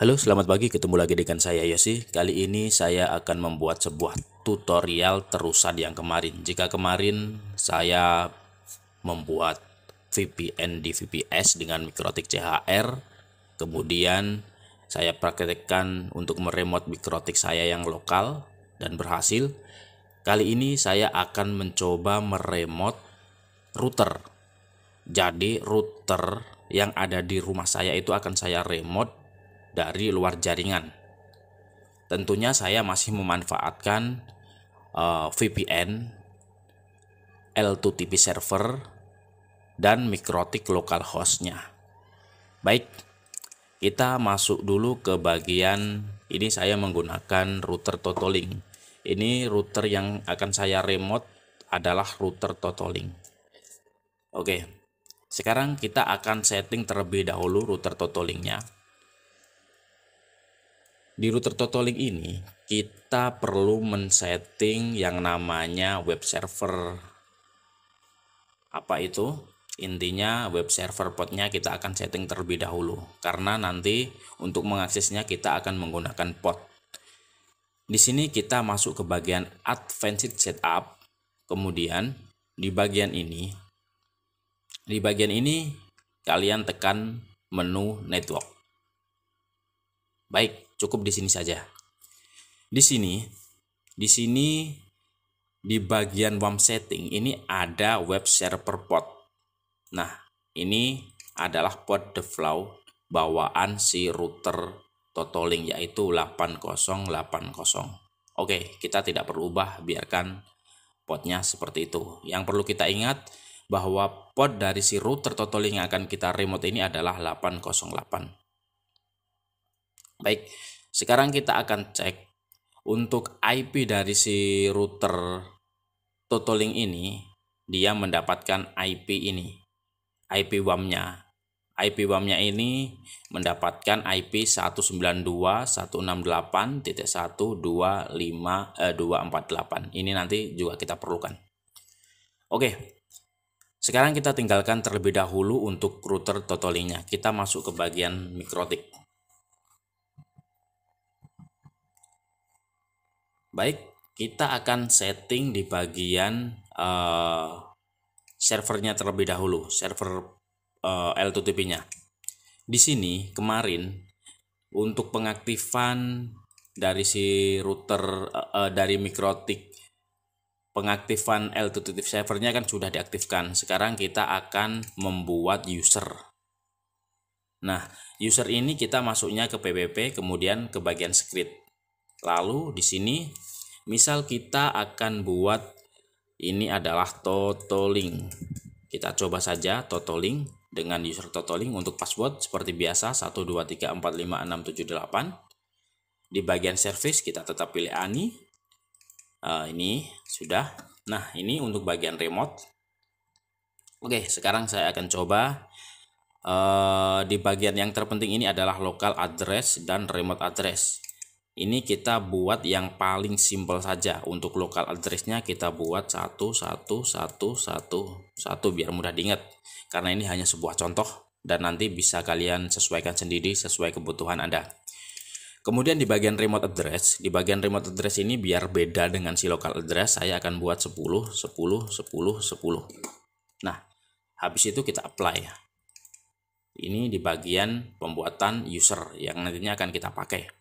Halo, selamat pagi. Ketemu lagi dengan saya Yosi. Kali ini saya akan membuat sebuah tutorial terusan yang kemarin. Jika kemarin saya membuat VPN di VPS dengan Mikrotik CHR, kemudian saya praktekkan untuk meremot Mikrotik saya yang lokal dan berhasil. Kali ini saya akan mencoba meremot router. Jadi router yang ada di rumah saya itu akan saya remote dari luar jaringan. Tentunya saya masih memanfaatkan uh, eh, VPN, L2TP server, dan mikrotik local hostnya. Baik, kita masuk dulu ke bagian ini saya menggunakan router Totolink. Ini router yang akan saya remote adalah router Totolink. Oke, sekarang kita akan setting terlebih dahulu router Totolinknya di router totoling ini kita perlu men-setting yang namanya web server apa itu intinya web server portnya kita akan setting terlebih dahulu karena nanti untuk mengaksesnya kita akan menggunakan port di sini kita masuk ke bagian advanced setup kemudian di bagian ini di bagian ini kalian tekan menu network baik Cukup di sini saja. Di sini, di sini di bagian WAM setting ini ada web server Port. Nah, ini adalah port the flow bawaan si router totoling yaitu 8080. Oke, kita tidak perlu ubah, biarkan potnya seperti itu. Yang perlu kita ingat bahwa port dari si router totoling yang akan kita remote ini adalah 808. Baik, sekarang kita akan cek untuk IP dari si router Totolink ini, dia mendapatkan IP ini, IP WAM-nya. IP WAM-nya ini mendapatkan IP 192.168.125.248. Eh, ini nanti juga kita perlukan. Oke. Sekarang kita tinggalkan terlebih dahulu untuk router Totolinknya. Kita masuk ke bagian mikrotik. Baik, kita akan setting di bagian uh, servernya terlebih dahulu, server uh, eh, L2TP-nya. Di sini kemarin untuk pengaktifan dari si router uh, uh, dari Mikrotik pengaktifan L2TP servernya kan sudah diaktifkan. Sekarang kita akan membuat user. Nah, user ini kita masuknya ke PPP, kemudian ke bagian script. Lalu di sini misal kita akan buat ini adalah totoling. Kita coba saja totoling dengan user totoling untuk password seperti biasa 123456788. Di bagian service kita tetap pilih ani. Uh, eh, ini sudah. Nah, ini untuk bagian remote. Oke, sekarang saya akan coba uh, di bagian yang terpenting ini adalah local address dan remote address ini kita buat yang paling simpel saja untuk local addressnya kita buat satu satu satu satu satu biar mudah diingat karena ini hanya sebuah contoh dan nanti bisa kalian sesuaikan sendiri sesuai kebutuhan Anda kemudian di bagian remote address di bagian remote address ini biar beda dengan si local address saya akan buat 10 10 10 10 nah habis itu kita apply ini di bagian pembuatan user yang nantinya akan kita pakai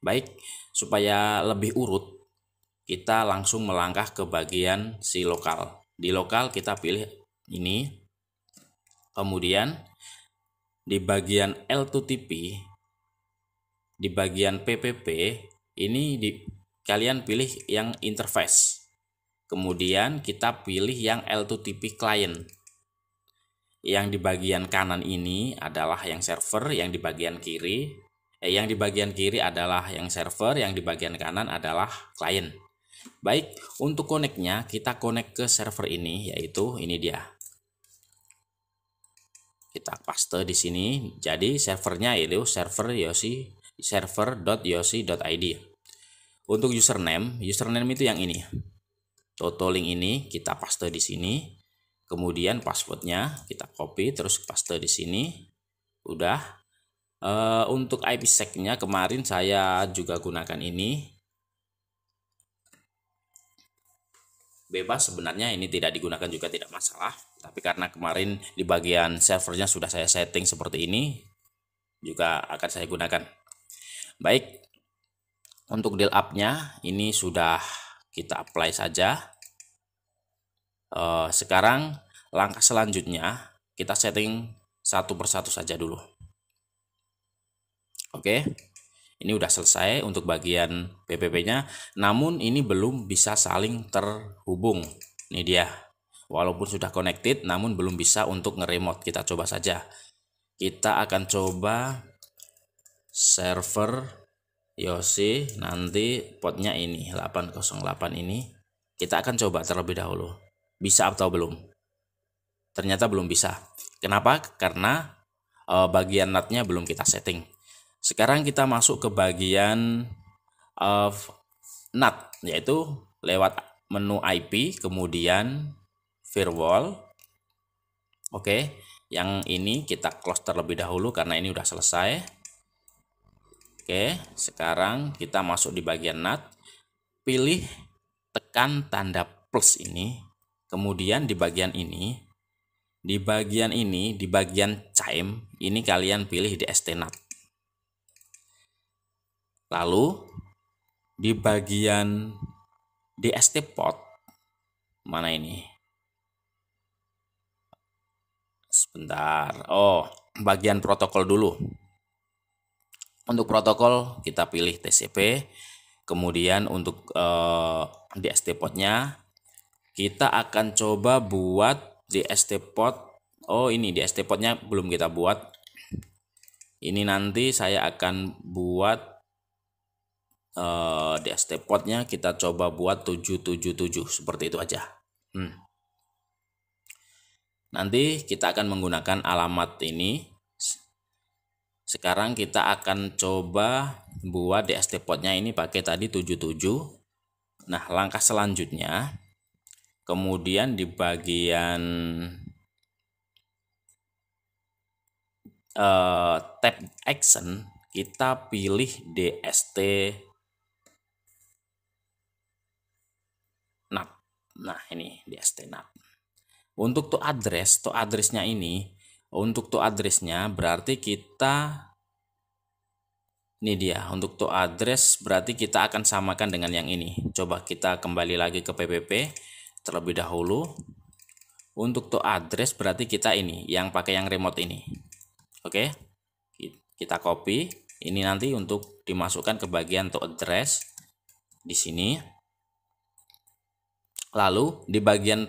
Baik, supaya lebih urut, kita langsung melangkah ke bagian si lokal. Di lokal kita pilih ini. Kemudian di bagian L2TP, di bagian PPP, ini di kalian pilih yang interface. Kemudian kita pilih yang L2TP client. Yang di bagian kanan ini adalah yang server, yang di bagian kiri Eh, yang di bagian kiri adalah yang server, yang di bagian kanan adalah client. Baik, untuk connect-nya kita connect ke server ini, yaitu ini dia. Kita paste di sini. Jadi servernya itu server yosi server.yosi.id. Untuk username, username itu yang ini. Toto link ini kita paste di sini. Kemudian passwordnya kita copy terus paste di sini. Udah, Eh, untuk IP nya kemarin saya juga gunakan ini. Bebas sebenarnya ini tidak digunakan juga tidak masalah. Tapi karena kemarin di bagian servernya sudah saya setting seperti ini, juga akan saya gunakan. Baik, untuk deal up-nya ini sudah kita apply saja. Eh, sekarang langkah selanjutnya kita setting satu persatu saja dulu. Oke. Ini udah selesai untuk bagian PPP-nya, namun ini belum bisa saling terhubung. Ini dia. Walaupun sudah connected namun belum bisa untuk ngeremote. Kita coba saja. Kita akan coba server Yosi nanti potnya ini 808 ini kita akan coba terlebih dahulu bisa atau belum ternyata belum bisa kenapa karena e, bagian natnya belum kita setting sekarang kita masuk ke bagian of eh, NAT yaitu lewat menu IP kemudian firewall. Oke, yang ini kita close terlebih dahulu karena ini sudah selesai. Oke, sekarang kita masuk di bagian NAT. Pilih tekan tanda plus ini. Kemudian di bagian ini, di bagian ini, di bagian chime, ini kalian pilih di ST NAT. Lalu di bagian DST pot mana ini? Sebentar. Oh, bagian protokol dulu. Untuk protokol kita pilih TCP, kemudian untuk eh, DST potnya kita akan coba buat DST pot. Oh, ini DST potnya belum kita buat. Ini nanti saya akan buat uh, eh, DST potnya kita coba buat 777 seperti itu aja. Hmm. Nanti kita akan menggunakan alamat ini. Sekarang kita akan coba buat DST potnya ini pakai tadi 77. Nah, langkah selanjutnya kemudian di bagian uh, tab action kita pilih DST Nah, ini di stnap. Untuk to address, to addressnya ini, untuk to addressnya berarti kita ini dia, untuk to address berarti kita akan samakan dengan yang ini. Coba kita kembali lagi ke PPP terlebih dahulu. Untuk to address berarti kita ini, yang pakai yang remote ini. Oke, kita copy. Ini nanti untuk dimasukkan ke bagian to address di sini. Lalu di bagian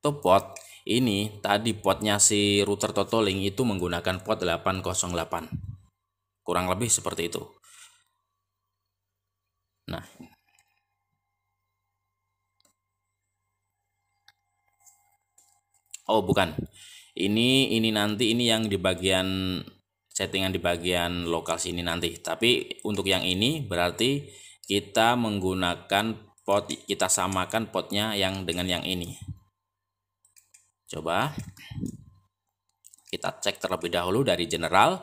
top port ini tadi potnya si router totoling itu menggunakan port 808. Kurang lebih seperti itu. Nah. Oh, bukan. Ini ini nanti ini yang di bagian settingan di bagian lokal sini nanti. Tapi untuk yang ini berarti kita menggunakan pot kita samakan potnya yang dengan yang ini coba kita cek terlebih dahulu dari general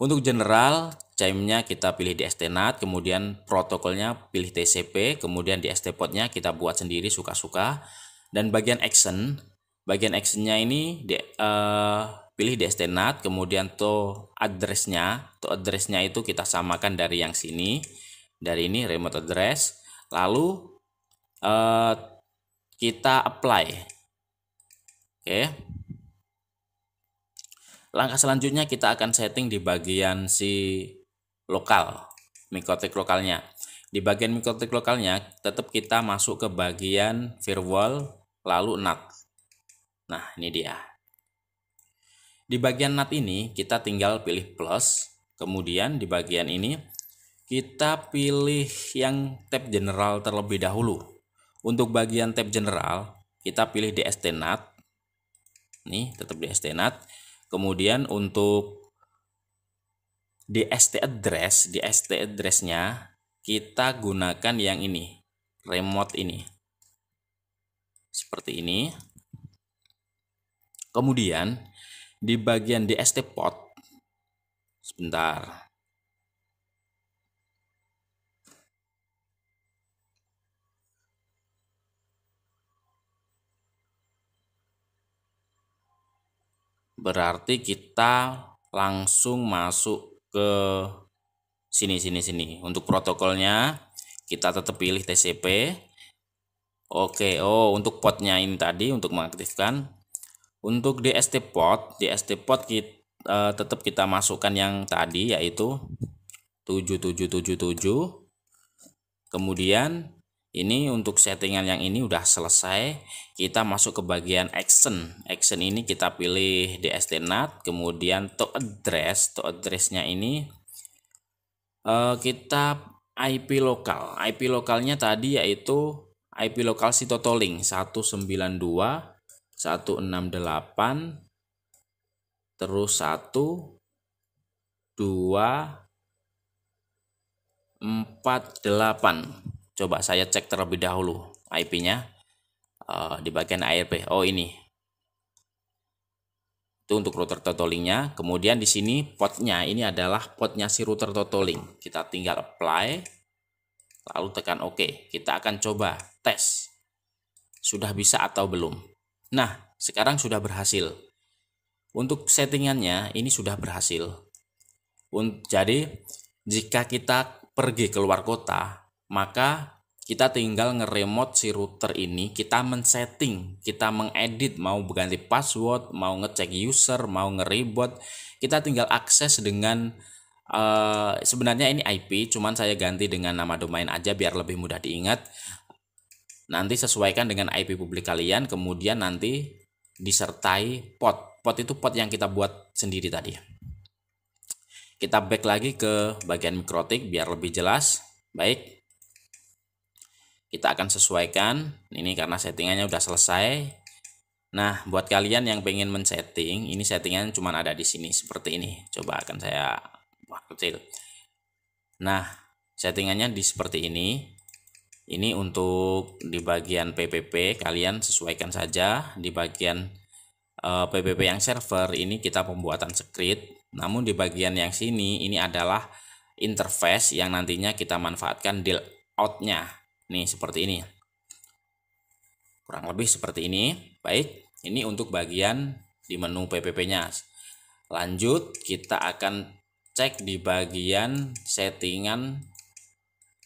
untuk general chime nya kita pilih di STNAT, kemudian protokolnya pilih TCP, kemudian di stpotnya kita buat sendiri suka-suka. Dan bagian action, bagian actionnya ini di, uh, pilih di STNAT, kemudian to address-nya, to address-nya itu kita samakan dari yang sini, dari ini remote address, lalu uh, kita apply. Oke. Okay. Langkah selanjutnya kita akan setting di bagian si lokal, mikrotik lokalnya. Di bagian mikrotik lokalnya tetap kita masuk ke bagian firewall lalu NAT. Nah, ini dia. Di bagian NAT ini kita tinggal pilih plus, kemudian di bagian ini kita pilih yang tab general terlebih dahulu. Untuk bagian tab general, kita pilih DST NAT. Nih, tetap DST NAT. Kemudian untuk DST address, DST addressnya kita gunakan yang ini, remote ini. Seperti ini. Kemudian di bagian DST port sebentar berarti kita langsung masuk ke sini sini sini. Untuk protokolnya kita tetap pilih TCP. Oke, oh untuk potnya ini tadi untuk mengaktifkan. Untuk DST pot DST pot kita uh, eh, tetap kita masukkan yang tadi yaitu 7777. Kemudian ini untuk settingan yang ini udah selesai kita masuk ke bagian action action ini kita pilih dst NAT kemudian to address to addressnya ini uh, kita IP lokal IP lokalnya tadi yaitu IP lokal Sitotoling 192 168 terus 1 2 48 Coba saya cek terlebih dahulu IP-nya uh, eh, di bagian ARP. Oh ini. Itu untuk router totollingnya. Kemudian di sini potnya ini adalah potnya si router totaling. Kita tinggal apply lalu tekan OK. Kita akan coba tes sudah bisa atau belum. Nah, sekarang sudah berhasil. Untuk settingannya ini sudah berhasil. Jadi jika kita pergi keluar kota, maka kita tinggal ngeremote si router ini, kita men-setting, kita mengedit, mau berganti password, mau ngecek user, mau ngeribot, kita tinggal akses dengan uh, sebenarnya ini IP, cuman saya ganti dengan nama domain aja biar lebih mudah diingat. Nanti sesuaikan dengan IP publik kalian, kemudian nanti disertai pot. Pot itu pot yang kita buat sendiri tadi. Kita back lagi ke bagian mikrotik biar lebih jelas. Baik, kita akan sesuaikan ini karena settingannya sudah selesai nah buat kalian yang pengen men-setting ini settingan cuma ada di sini seperti ini coba akan saya wah, kecil nah settingannya di seperti ini ini untuk di bagian PPP kalian sesuaikan saja di bagian uh, eh, PPP yang server ini kita pembuatan script namun di bagian yang sini ini adalah interface yang nantinya kita manfaatkan deal outnya Nih, seperti ini. Kurang lebih seperti ini. Baik, ini untuk bagian di menu PPP-nya. Lanjut, kita akan cek di bagian settingan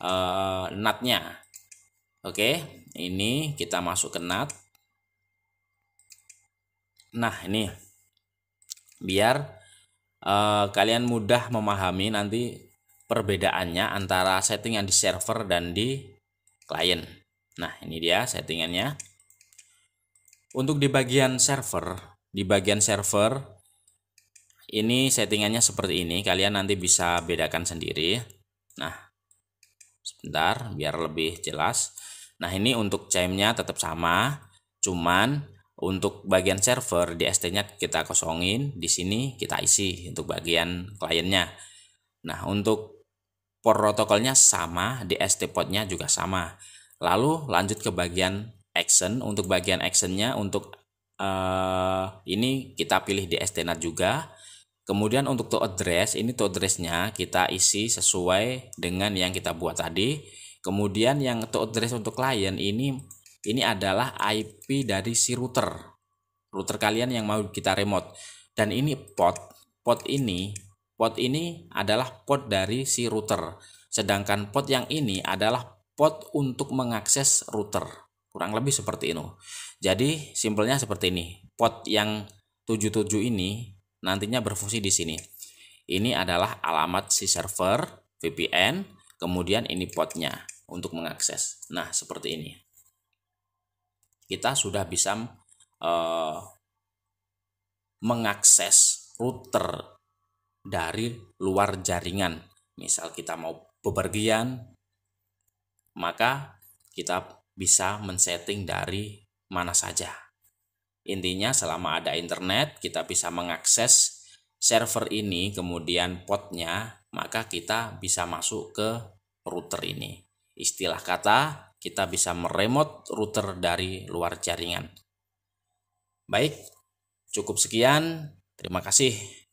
uh, eh, NAT-nya. Oke, ini kita masuk ke NAT. Nah, ini biar uh, kalian mudah memahami nanti perbedaannya antara settingan di server dan di klien. Nah, ini dia settingannya. Untuk di bagian server, di bagian server ini settingannya seperti ini. Kalian nanti bisa bedakan sendiri. Nah, sebentar biar lebih jelas. Nah, ini untuk chime-nya tetap sama, cuman untuk bagian server di ST-nya kita kosongin, di sini kita isi untuk bagian kliennya. Nah, untuk protokolnya sama, DST portnya juga sama. Lalu lanjut ke bagian action. Untuk bagian actionnya untuk uh, ini kita pilih DST nat juga. Kemudian untuk to address, ini to addressnya kita isi sesuai dengan yang kita buat tadi. Kemudian yang to address untuk klien ini ini adalah IP dari si router. Router kalian yang mau kita remote. Dan ini port, port ini Pot ini adalah pot dari si router, sedangkan pot yang ini adalah pot untuk mengakses router. Kurang lebih seperti ini. Jadi, simpelnya seperti ini. Pot yang 77 ini nantinya berfungsi di sini. Ini adalah alamat si server VPN, kemudian ini potnya untuk mengakses. Nah, seperti ini. Kita sudah bisa uh, mengakses router dari luar jaringan. Misal kita mau bepergian, maka kita bisa men-setting dari mana saja. Intinya selama ada internet kita bisa mengakses server ini kemudian potnya maka kita bisa masuk ke router ini. Istilah kata kita bisa meremote router dari luar jaringan. Baik, cukup sekian. Terima kasih.